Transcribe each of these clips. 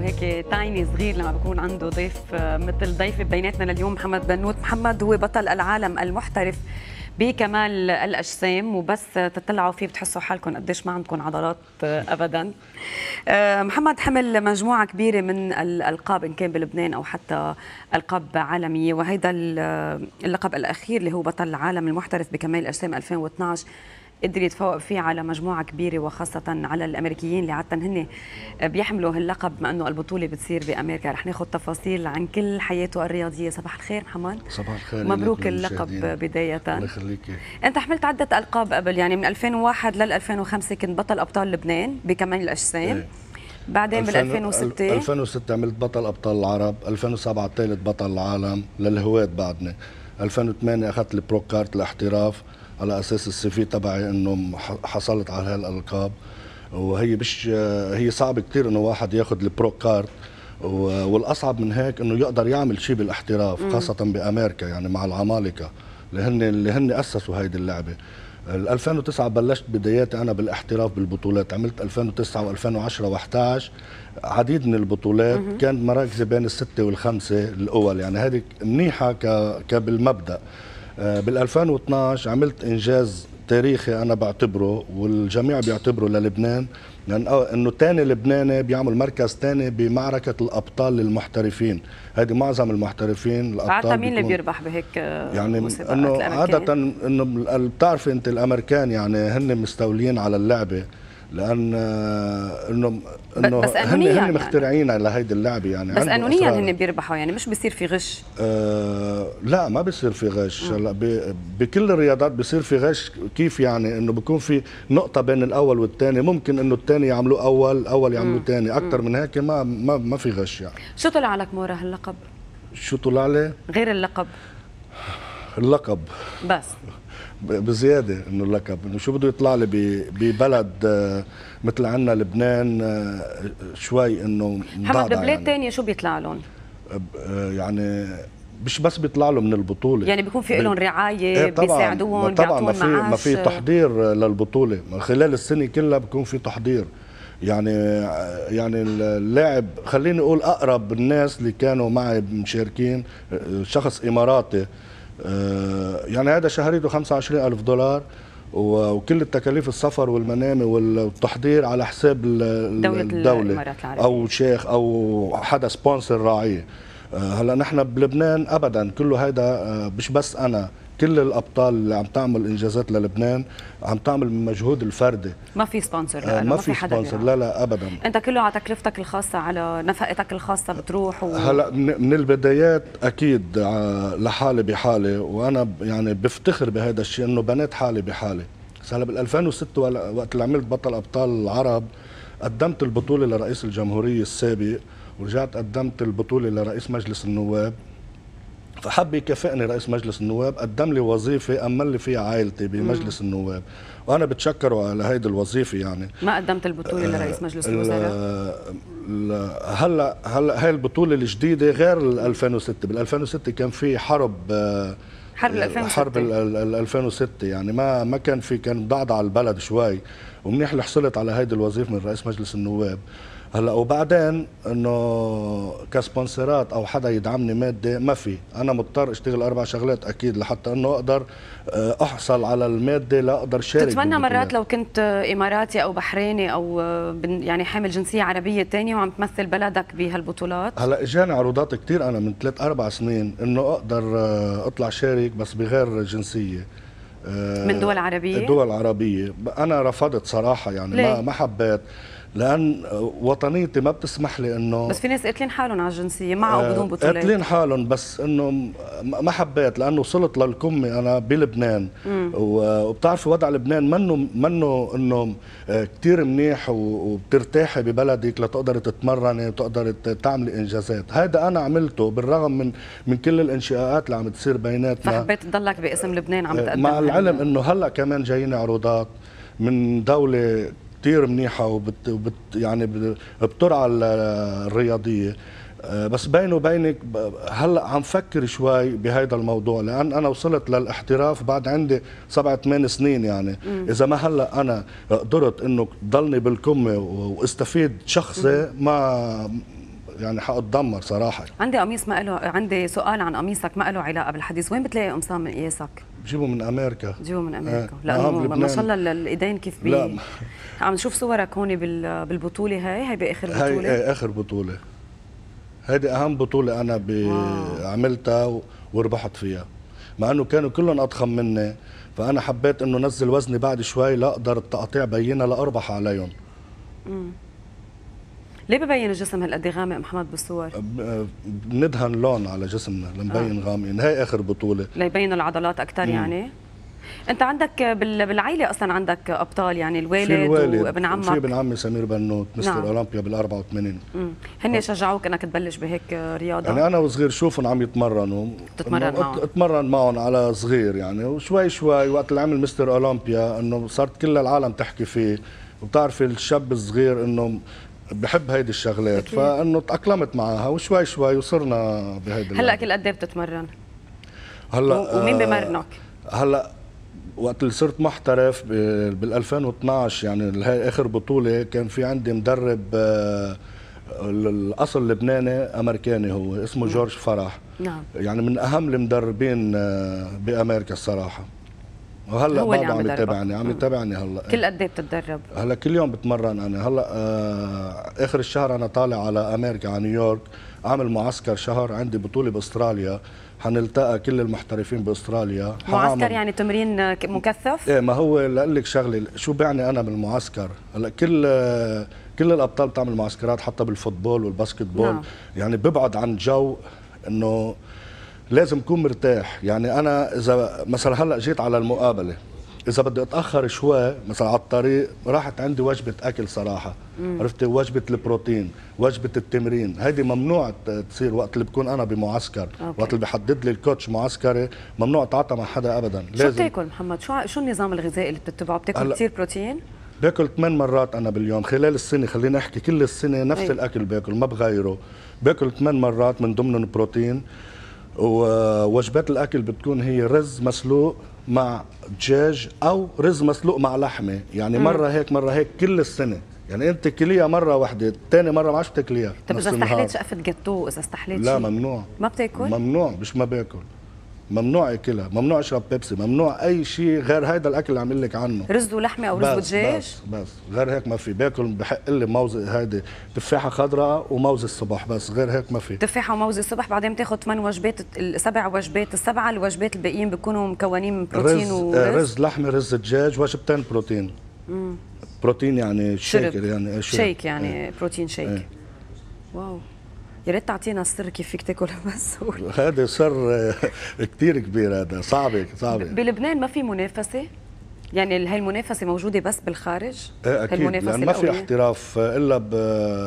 هيك تايني صغير لما بكون عنده ضيف آه، مثل ضيفي بيناتنا لليوم محمد بنوت محمد هو بطل العالم المحترف بكمال الاجسام وبس تطلعوا فيه بتحسوا حالكم قديش ما عندكم عضلات آه، ابدا آه، محمد حمل مجموعه كبيره من الالقاب ان كان بلبنان او حتى القاب عالميه وهذا اللقب الاخير اللي هو بطل العالم المحترف بكمال الاجسام 2012 قدر يتفوق فيه على مجموعه كبيره وخاصه على الامريكيين اللي عاده هن بيحملوا هاللقب بما انه البطوله بتصير بامريكا رح ناخذ تفاصيل عن كل حياته الرياضيه صباح الخير محمد صباح الخير مبروك اللقب بدايه الله يخليك انت حملت عده القاب قبل يعني من 2001 لل 2005 كنت بطل ابطال لبنان بكمال الاجسام ايه. بعدين بال 2006 2006 عملت بطل ابطال العرب 2007 ثالث بطل العالم للهواة بعدنا 2008 اخذت البرو كارت الاحتراف على اساس السي في تبعي انه حصلت على هالالقاب وهي مش هي صعب كثير انه واحد ياخذ البرو كارد والاصعب من هيك انه يقدر يعمل شيء بالاحتراف خاصه بامريكا يعني مع العمالقه اللي هن اللي هن اسسوا هيدي اللعبه 2009 بلشت بداياتي انا بالاحتراف بالبطولات عملت 2009 و2010 و11 عديد من البطولات كانت مراكزي بين السته والخمسه الاول يعني هذه منيحه ك... كبالمبدا آه، بال 2012 عملت انجاز تاريخي انا بعتبره والجميع بيعتبره للبنان لانه يعني انه ثاني لبناني بيعمل مركز ثاني بمعركه الابطال للمحترفين هذه معظم المحترفين الابطال مين اللي بيربح بهيك آه، يعني انه عاده انه بتعرفي انت الامريكان يعني هن مستولين على اللعبه لان آه، انه انه بس هن هن يعني. مخترعين على هيدي اللعبه يعني بس قانونيا هن بيربحوا يعني مش بيصير في غش آه لا ما بيصير في غش هلا بكل الرياضات بيصير في غش كيف يعني انه بكون في نقطه بين الاول والثاني ممكن انه الثاني يعملوه اول اول يعملوه ثاني اكثر من هيك ما ما ما في غش يعني شو طلع لك مورا هاللقب شو طلع لي غير اللقب اللقب بس بزياده انه اللقب انه شو بده يطلع لي ببلد آه، مثل عندنا لبنان آه، شوي انه محمد ببلاد يعني. ثانيه شو بيطلع لهم؟ آه، يعني مش بس بيطلع له من البطوله يعني بيكون في لهم رعايه ايه طبعًا بيساعدوهم طبعا ما في ما في تحضير للبطوله خلال السنه كلها بيكون في تحضير يعني يعني اللاعب خليني اقول اقرب الناس اللي كانوا معي مشاركين شخص اماراتي آه، يعني هذا شهريته 25000 دولار وكل التكاليف السفر والمنامه والتحضير على حساب الدولة, الدولة او شيخ او حدا سبونسر راعيه آه، هلا نحن بلبنان ابدا كله آه، هذا مش بس انا كل الابطال اللي عم تعمل انجازات للبنان عم تعمل من مجهود الفردي ما في سبونسر لا آه ما, ما في سبونسر لا لا ابدا انت كله على تكلفتك الخاصه على نفقتك الخاصه بتروح و... هلا من البدايات اكيد آه، لحالي بحالي وانا يعني بفتخر بهذا الشيء انه بنيت حالي بحالي هلا بال 2006 وقت اللي عملت بطل ابطال العرب قدمت البطوله لرئيس الجمهوريه السابق ورجعت قدمت البطوله لرئيس مجلس النواب فحب يكافئني رئيس مجلس النواب قدم لي وظيفه امن لي فيها عائلتي بمجلس النواب وانا بتشكره على هيدي الوظيفه يعني ما قدمت البطوله آه، لرئيس مجلس الوزراء هلا هلا هاي البطوله الجديده غير ال 2006 بال 2006 كان في حرب آه، حرب 2006 آه، حرب 2006 يعني ما ما كان في كان ضعضع البلد شوي ومنيح اللي حصلت على هيدي الوظيفه من رئيس مجلس النواب هلا وبعدين انه كسبونسرات او حدا يدعمني ماده ما في انا مضطر اشتغل اربع شغلات اكيد لحتى انه اقدر آه، احصل على الماده لاقدر شارك تتمنى مرات لو كنت اماراتي او بحريني او آه، يعني حامل جنسيه عربيه ثانيه وعم تمثل بلدك بهالبطولات هلا اجاني عروضات كثير انا من ثلاث اربع سنين انه اقدر آه، اطلع شارك بس بغير جنسيه من دول عربيه دول عربيه انا رفضت صراحه يعني ليه؟ ما ما حبيت لان وطنيتي ما بتسمح لي انه بس في ناس قاتلين حالهم على الجنسيه مع او آه، بدون بطولات قاتلين حالهم بس انه ما حبيت لانه وصلت للكمه انا بلبنان وبتعرفي وضع لبنان منه منه انه آه، كثير منيح وبترتاحي ببلدك لتقدري تتمرني وتقدري تعملي انجازات هذا انا عملته بالرغم من من كل الانشقاقات اللي عم تصير بيناتنا فحبيت تضلك باسم لبنان عم آه، تقدم مع العلم انه هلا كمان جايين عروضات من دولة كثير منيحه وبت, وبت يعني بترعى الرياضيه آه، بس بيني وبينك هلا عم فكر شوي بهذا الموضوع لان انا وصلت للاحتراف بعد عندي سبع ثمان سنين يعني مم. اذا ما هلا انا قدرت انه ضلني بالكمه واستفيد شخصي ما يعني حاتدمر صراحه عندي قميص ما له عندي سؤال عن قميصك ما له علاقه بالحديث وين بتلاقي قمصان من قياسك بجيبه من امريكا بجيبه من امريكا آه. لانه نعم، ما شاء الله الايدين كيف بي لا. عم نشوف صورك هون بالبطوله هاي هاي باخر بطوله هاي, اخر بطوله هيدي اهم بطوله انا عملتها وربحت فيها مع انه كانوا كلهم اضخم مني فانا حبيت انه نزل وزني بعد شوي لاقدر التقطيع بينها لاربح عليهم ليه ببين الجسم هالقد إيه غامق محمد بالصور؟ بندهن لون على جسمنا لنبين آه. غامقين هي اخر بطوله ليبينوا العضلات اكثر يعني انت عندك بالعائله اصلا عندك ابطال يعني الوالد, الوالد وابن عمك في ابن عمي سمير بنوت مستر نعم. اولمبيا بال 84 هن شجعوك انك تبلش بهيك رياضه يعني انا وصغير شوفهم عم يتمرنوا تتمرن معهم اتمرن معهم على صغير يعني وشوي شوي وقت اللي عمل مستر اولمبيا انه صارت كل العالم تحكي فيه وبتعرفي الشاب الصغير انه بحب هيدي الشغلات فانه تاقلمت معها وشوي شوي وصرنا بهيدي هلا كل قد ايه بتتمرن؟ هلا ومين آه، بمرنك؟ هلا وقت اللي صرت محترف بال 2012 يعني اخر بطوله كان في عندي مدرب آه، الاصل لبناني امريكاني هو اسمه جورج فرح نعم يعني من اهم المدربين آه، بامريكا الصراحه وهلا هو برضه عم يتابعني عم يتابعني هلا كل قد ايه بتتدرب؟ هلا كل يوم بتمرن انا هلا آه اخر الشهر انا طالع على امريكا على نيويورك عامل معسكر شهر عندي بطوله باستراليا حنلتقى كل المحترفين باستراليا معسكر يعني تمرين مكثف؟ ايه ما هو لاقول لك شغله شو بعني انا بالمعسكر؟ هلا كل كل الابطال بتعمل معسكرات حتى بالفوتبول والباسكتبول نعم. يعني ببعد عن جو انه لازم اكون مرتاح يعني انا اذا مثلا هلا جيت على المقابله اذا بدي اتاخر شوي مثلا على الطريق راحت عندي وجبه اكل صراحه مم. عرفتي وجبه البروتين وجبه التمرين هيدي ممنوع تصير وقت اللي بكون انا بمعسكر أوكي. وقت اللي بحدد لي الكوتش معسكري ممنوع اتعاطى مع حدا ابدا شو لازم شو بتاكل محمد شو شو النظام الغذائي اللي بتتبعه بتاكل كثير بروتين باكل ثمان مرات انا باليوم خلال السنه خليني احكي كل السنه نفس أي. الاكل باكل ما بغيره باكل ثمان مرات من ضمنهم بروتين ووجبات الاكل بتكون هي رز مسلوق مع دجاج او رز مسلوق مع لحمه يعني مم. مره هيك مره هيك كل السنه يعني انت كليها مره واحده ثاني مره ما عادش بتاكليها طب اذا استحليت شقفه جاتو اذا استحليت لا ممنوع ما بتاكل ممنوع مش ما باكل ممنوع اكلها ممنوع اشرب بيبسي ممنوع اي شيء غير هيدا الاكل اللي عم لك عنه رز ولحمه او رز ودجاج بس بس غير هيك ما في باكل بحق لي موز هيدي تفاحه خضراء وموز الصبح بس غير هيك ما في تفاحه وموز الصبح بعدين بتاخذ ثمان وجبات السبع وجبات السبعه الوجبات الباقيين بيكونوا مكونين من بروتين رز ورز آه، رز لحمه رز دجاج وجبتين بروتين مم. بروتين يعني, يعني، آه، شيك يعني شيك يعني ايه. بروتين شيك ايه. واو يا ريت تعطينا السر فيك تاكل مسؤول هذا سر كثير كبير هذا صعب صعب بلبنان ما في منافسه يعني هاي المنافسه موجوده بس بالخارج ايه اكيد لأن ما في احتراف الا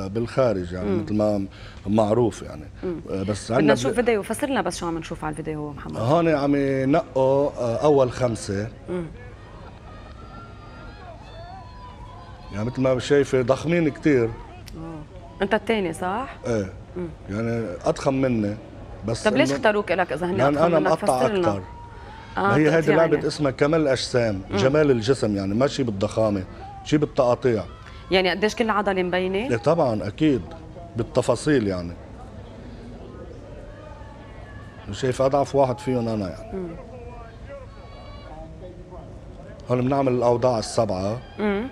بالخارج يعني مثل ما معروف يعني مم. آه، بس بدنا نشوف فيديو فسر لنا بس شو عم نشوف على الفيديو محمد هون عم ينقوا آه، اول خمسه مم. يعني مثل ما شايفه ضخمين كثير انت الثاني صح؟ ايه مم. يعني اضخم مني بس طب ليش اختاروك لك اذا هن لان انا مقطع اكثر آه هي طيب، هيدي يعني. لعبه اسمها كمال الاجسام جمال الجسم يعني ماشي بالضخامه شيء بالتقاطيع يعني قديش كل عضله مبينه؟ إيه طبعا اكيد بالتفاصيل يعني شايف اضعف واحد فيهم انا يعني مم. هون بنعمل الاوضاع السبعه مم.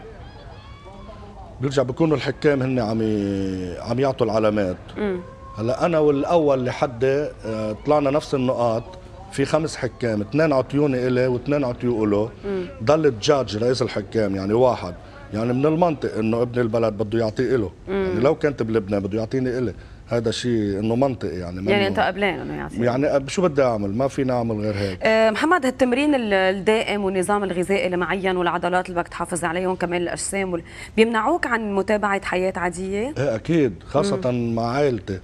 بيرجع بيكونوا الحكام هن عم عم يعطوا العلامات هلا انا والاول لحد آه، طلعنا نفس النقاط في خمس حكام اثنين عطيوني الي واثنين عطيو له ضل الجادج رئيس الحكام يعني واحد يعني من المنطق انه ابن البلد بده يعطيه له يعني لو كنت بلبنان بده يعطيني الي هذا شيء انه منطقي يعني يعني انت قبلان انه يعني شو بدي اعمل ما فينا اعمل غير هيك أه محمد التمرين الدائم والنظام الغذائي المعين والعضلات اللي بدك تحافظ عليهم كمان الاجسام بيمنعوك عن متابعه حياه عاديه ايه اكيد خاصه مم. مع عائلتي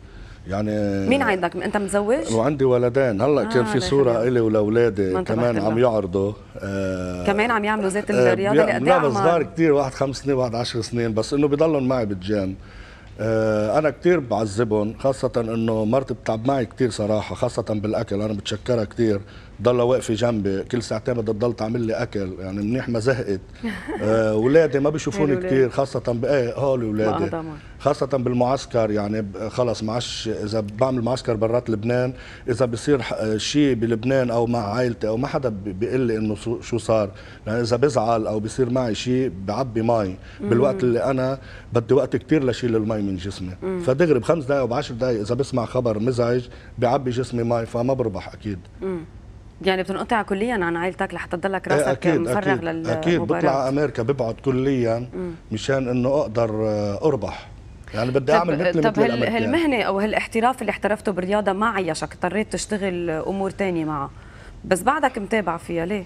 يعني مين عندك انت متزوج وعندي ولدين هلا آه كان في آه، صوره الي ولاولادي كمان عم يعرضوا آه كمان عم يعملوا ذات آه، الرياضه آه لا بس صغار كثير واحد خمس سنين واحد عشر سنين بس انه بضلهم معي بالجيم آه، انا كثير بعذبهم خاصه انه مرتي بتعب معي كثير صراحه خاصه بالاكل انا بتشكرها كثير ضلها واقفه جنبي كل ساعتين بدها تضل تعمل لي اكل يعني منيح ما زهقت اولادي آه، ما بيشوفوني كثير خاصه بقى هول اولادي خاصة بالمعسكر يعني خلص معش إذا بعمل معسكر برات لبنان إذا بصير شيء بلبنان أو مع عائلتي أو ما حدا بيقول لي إنه شو صار يعني إذا بزعل أو بصير معي شيء بعبي مي بالوقت اللي أنا بدي وقت كتير لشيل المي من جسمي فدغري بخمس دقايق أو بعشر دقايق إذا بسمع خبر مزعج بعبي جسمي مي فما بربح أكيد يعني بتنقطع كليا عن عائلتك لحتى تضلك إيه، راسك مفرغ أكيد للمباراة اكيد بطلع امريكا ببعد كليا مشان انه اقدر آه، اربح يعني بدي اعمل مثل طب مثل هال هالمهنه يعني. او هالاحتراف اللي احترفته بالرياضه ما عيشك اضطريت تشتغل امور ثانيه معها بس بعدك متابع فيها ليه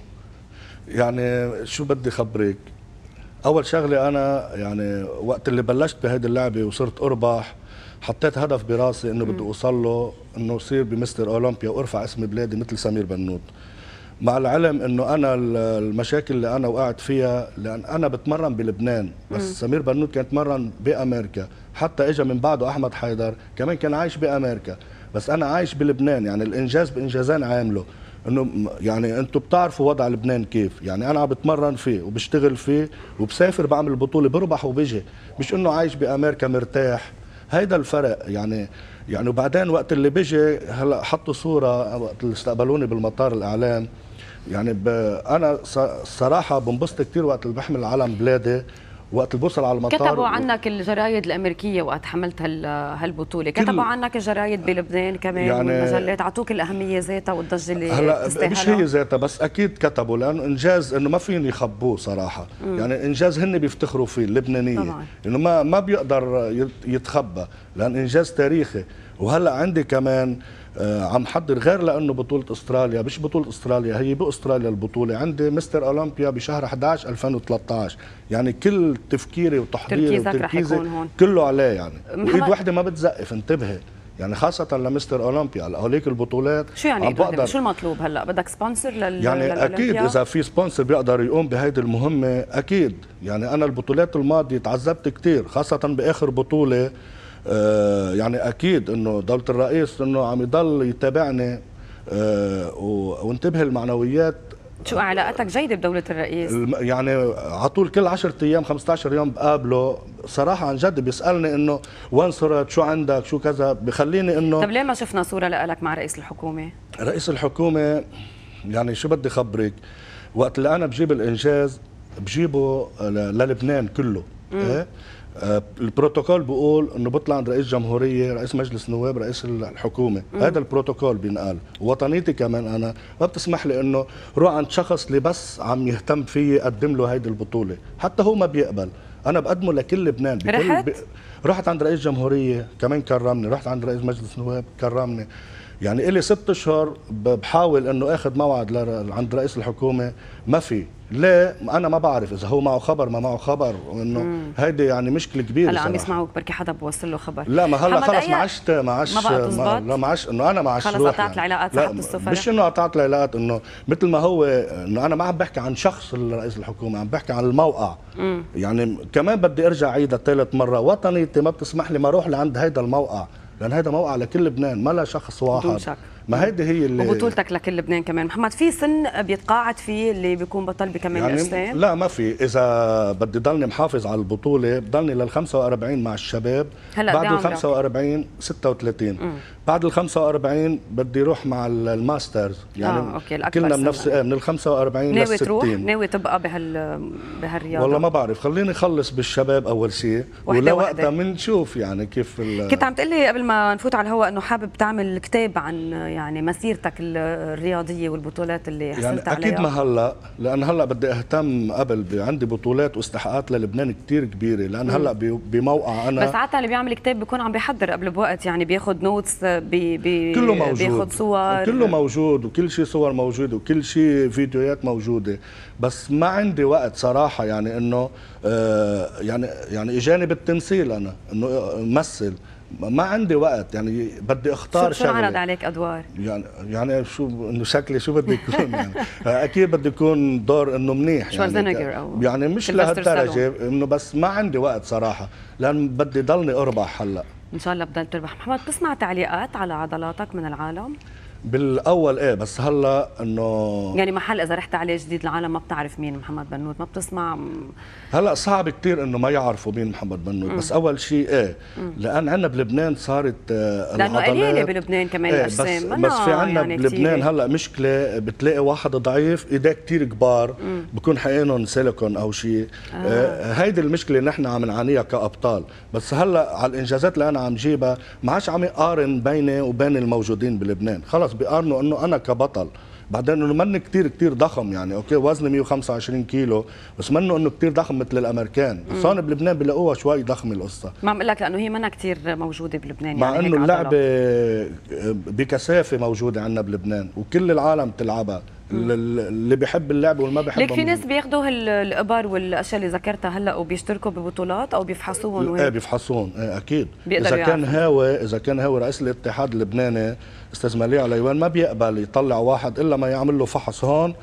يعني شو بدي خبرك اول شغله انا يعني وقت اللي بلشت بهيدي اللعبه وصرت اربح حطيت هدف براسي انه بدي اوصل له انه يصير بمستر اولمبيا وارفع اسم بلادي مثل سمير بنوت مع العلم انه انا المشاكل اللي انا وقعت فيها لان انا بتمرن بلبنان بس م. سمير بنوت كان يتمرن بامريكا حتى اجى من بعده احمد حيدر كمان كان عايش بامريكا بس انا عايش بلبنان يعني الانجاز بانجازان عامله انه يعني انتم بتعرفوا وضع لبنان كيف يعني انا عم بتمرن فيه وبشتغل فيه وبسافر بعمل البطوله بربح وبجي مش انه عايش بامريكا مرتاح هيدا الفرق يعني يعني وبعدين وقت اللي بيجي هلا حطوا صوره وقت اللي استقبلوني بالمطار الاعلام يعني انا الصراحه بنبسط كثير وقت اللي بحمل علم بلادي وقت بوصل على المطار كتبوا عنك الجرايد الامريكيه وقت حملت هال هالبطوله كتبوا عنك الجرايد بلبنان كمان يعني والمجلات اعطوك الاهميه ذاتها والضجه اللي هلا مش هي ذاتها بس اكيد كتبوا لانه انجاز انه ما فيهم يخبوه صراحه مم. يعني انجاز هن بيفتخروا فيه اللبنانيه طبعا. انه ما ما بيقدر يتخبى لان انجاز تاريخي وهلا عندي كمان آه آه، عم حضر غير لانه بطوله استراليا مش بطوله استراليا هي باستراليا البطوله عندي مستر اولمبيا بشهر 11 2013 يعني كل تفكيري وتحضيري وتركيزي كله عليه يعني وايد وحده ما بتزقف انتبهي يعني خاصة لمستر اولمبيا هلا هوليك البطولات شو يعني عم بقدر شو المطلوب هلا بدك سبونسر لل يعني للأولمبيا؟ اكيد اذا في سبونسر بيقدر يقوم بهيدي المهمة اكيد يعني انا البطولات الماضية تعذبت كثير خاصة باخر بطولة آه، يعني اكيد انه دوله الرئيس انه عم يضل يتابعني آه، وانتبه المعنويات شو علاقتك جيده بدوله الرئيس؟ يعني على طول كل 10 ايام 15 يوم بقابله صراحه عن جد بيسالني انه وين صرت؟ شو عندك؟ شو كذا؟ بخليني انه طب ليه ما شفنا صوره لك مع رئيس الحكومه؟ رئيس الحكومه يعني شو بدي خبرك؟ وقت اللي انا بجيب الانجاز بجيبه للبنان كله إيه؟ آه، البروتوكول بيقول انه بيطلع عند رئيس جمهوريه رئيس مجلس نواب رئيس الحكومه مم. هذا البروتوكول بينقال وطنيتي كمان انا ما بتسمح لي انه روح عند شخص اللي بس عم يهتم فيي قدم له هيدي البطوله حتى هو ما بيقبل انا بقدمه لكل لبنان بكل رحت؟ ب... رحت عند رئيس جمهوريه كمان كرمني رحت عند رئيس مجلس نواب كرمني يعني إلي ست أشهر بحاول أنه أخذ موعد عند رئيس الحكومة ما في ليه انا ما بعرف اذا هو معه خبر ما معه خبر وانه هيدي يعني مشكله كبيره هلا عم يسمعوك بركي حدا بوصل له خبر لا ما هلا خلص ما عشت ما عشت ما لا ما عشت انه انا ما عشت خلص قطعت يعني. العلاقات صاحب السفر مش انه قطعت العلاقات انه مثل ما هو انه انا ما عم بحكي عن شخص رئيس الحكومه عم بحكي عن الموقع مم. يعني كمان بدي ارجع عيدها ثالث مره وطنيتي ما بتسمح لي ما اروح لعند هيدا الموقع لان هذا موقع لكل لبنان ما لا شخص واحد بدون شك ما هيدي هي اللي وبطولتك لكل لبنان كمان محمد في سن بيتقاعد فيه اللي بيكون بطل بكمان يعني اجسام لا ما في اذا بدي ضلني محافظ على البطوله بضلني لل 45 مع الشباب هلا بعد ال 45 36 مم. بعد ال 45 بدي روح مع الماسترز آه، يعني آه، أوكي، الأكبر كلنا من بنفس ايه من ال 45 لل 60 ناوي تروح ناوي تبقى بهال بهالرياضه والله ما بعرف خليني اخلص بالشباب اول شيء ولا وقتها بنشوف يعني كيف ال... كنت عم تقول لي قبل ما نفوت على الهواء انه حابب تعمل كتاب عن يعني مسيرتك الرياضيه والبطولات اللي يعني حصلت يعني عليها اكيد ما هلا لان هلا بدي اهتم قبل عندي بطولات واستحقاقات للبنان كثير كبيره لان هلا بموقع انا بس عاده اللي بيعمل كتاب بيكون عم بيحضر قبل بوقت يعني بياخذ نوتس بياخذ كله موجود صور كله موجود وكل شيء صور موجوده وكل شيء فيديوهات موجوده بس ما عندي وقت صراحه يعني انه آه يعني يعني اجاني بالتمثيل انا انه امثل ما عندي وقت يعني بدي اختار شو شو عرض عليك ادوار؟ يعني يعني شو انه شكلي شو بدي يكون يعني اكيد بدي يكون دور انه منيح يعني. يعني او يعني مش لهالدرجه انه بس ما عندي وقت صراحه لان بدي ضلني اربح هلا ان شاء الله بضل تربح محمد بتسمع تعليقات على عضلاتك من العالم بالاول ايه بس هلا انه يعني محل اذا رحت عليه جديد العالم ما بتعرف مين محمد بنود ما بتسمع هلا صعب كثير انه ما يعرفوا مين محمد بنود بس اول شيء ايه مم. لان عندنا بلبنان صارت آه، لانه قليله بلبنان كمان إيه بس بس في عندنا يعني بلبنان هلا مشكله بتلاقي واحد ضعيف ايديه كثير كبار بكون حقينهم سيليكون او شيء آه. آه هيدي المشكله نحن عم نعانيها كابطال بس هلا على الانجازات اللي انا عم جيبها ما عادش عم يقارن بيني وبين الموجودين بلبنان خلص الناس بيقارنوا انه انا كبطل بعدين انه من كثير كثير ضخم يعني اوكي وزني 125 كيلو بس منه انه كثير ضخم مثل الامريكان بس هون بلبنان بلاقوها شوي ضخمه القصه ما عم اقول لك لانه هي منها كثير موجوده بلبنان مع يعني انه اللعبه بكثافه موجوده عندنا بلبنان وكل العالم بتلعبها اللي بيحب اللعبه واللي ما بيحبها لك في ناس بياخذوا الابر والاشياء اللي ذكرتها هلا وبيشتركوا ببطولات او بيفحصوهم ايه بيفحصوهم ايه اكيد اذا كان هاوي اذا كان هاوي رئيس الاتحاد اللبناني استاذ مالي عليوان ما بيقبل يطلع واحد الا ما يعمل له فحص هون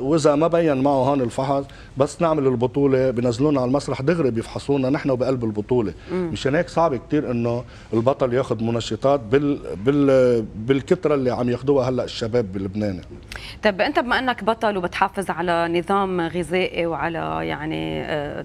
واذا ما بين معه هون الفحص بس نعمل البطوله بنزلونا على المسرح دغري بيفحصونا نحن وبقلب البطوله مشان هيك صعب كثير انه البطل ياخذ منشطات بال بال بالكثره اللي عم ياخذوها هلا الشباب بلبنان طب انت بما انك بطل وبتحافظ على نظام غذائي وعلى يعني آه،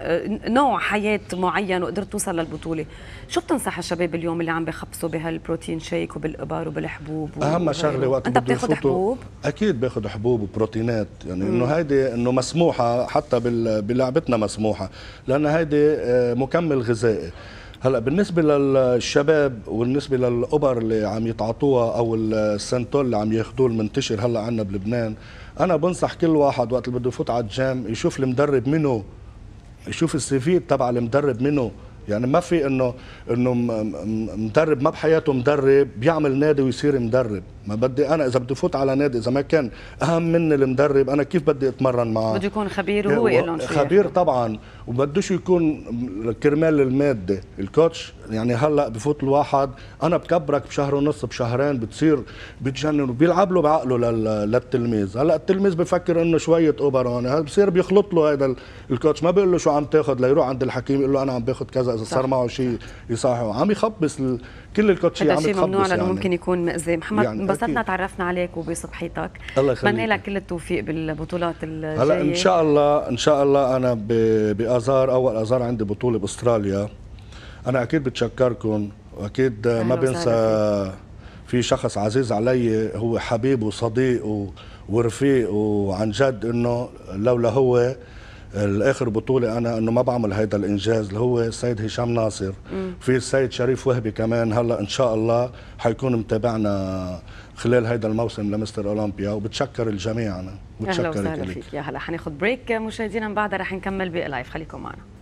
آه، نوع حياه معين وقدرت توصل للبطوله شو بتنصح الشباب اليوم اللي عم بخبصوا بهالبروتين شيك وبالابار وبالحبوب اهم شغله وقت انت بتاخذ حبوب اكيد باخذ حبوب وبروتينات يعني انه هيدي انه مسموحه حتى بلعبتنا مسموحه لان هيدي آه، مكمل غذائي هلا بالنسبه للشباب وبالنسبه للابر اللي عم يتعاطوها او السنتول اللي عم ياخذوه المنتشر هلا عنا بلبنان انا بنصح كل واحد وقت اللي بده يفوت على الجيم يشوف المدرب منه يشوف السي في تبع المدرب منه يعني ما في انه انه مدرب ما بحياته مدرب بيعمل نادي ويصير مدرب ما بدي انا اذا بدي فوت على نادي اذا ما كان اهم مني المدرب انا كيف بدي اتمرن معه بده يكون خبير وهو إيه، لهم خبير طبعا وبدوش يكون كرمال الماده الكوتش يعني هلا بفوت الواحد انا بكبرك بشهر ونص بشهرين بتصير بتجنن وبيلعب له بعقله للتلميذ هلا التلميذ بفكر انه شويه اوبر هون بصير بيخلط له هذا الكوتش ما بيقول له شو عم تاخذ ليروح عند الحكيم يقول له انا عم باخذ كذا اذا صار معه شيء يصححه عم يخبص كل الكوتشي عم تخبص ممنوع لانه يعني. ممكن يكون مأذي محمد يعني انبسطنا تعرفنا عليك وبصبحيتك الله يخليك بتمنى لك كل التوفيق بالبطولات الجايه هلا ان شاء الله ان شاء الله انا بازار اول ازار عندي بطوله باستراليا انا اكيد بتشكركم واكيد ما بنسى في شخص عزيز علي هو حبيب وصديق ورفيق وعن جد انه لولا هو الاخر بطوله انا انه ما بعمل هيدا الانجاز اللي هو السيد هشام ناصر مم. في السيد شريف وهبي كمان هلا ان شاء الله حيكون متابعنا خلال هيدا الموسم لمستر اولمبيا وبتشكر الجميع انا وبتشكر اهلا وسهلا فيك يا هلا حناخذ بريك مشاهدينا من بعدها رح نكمل بلايف خليكم معنا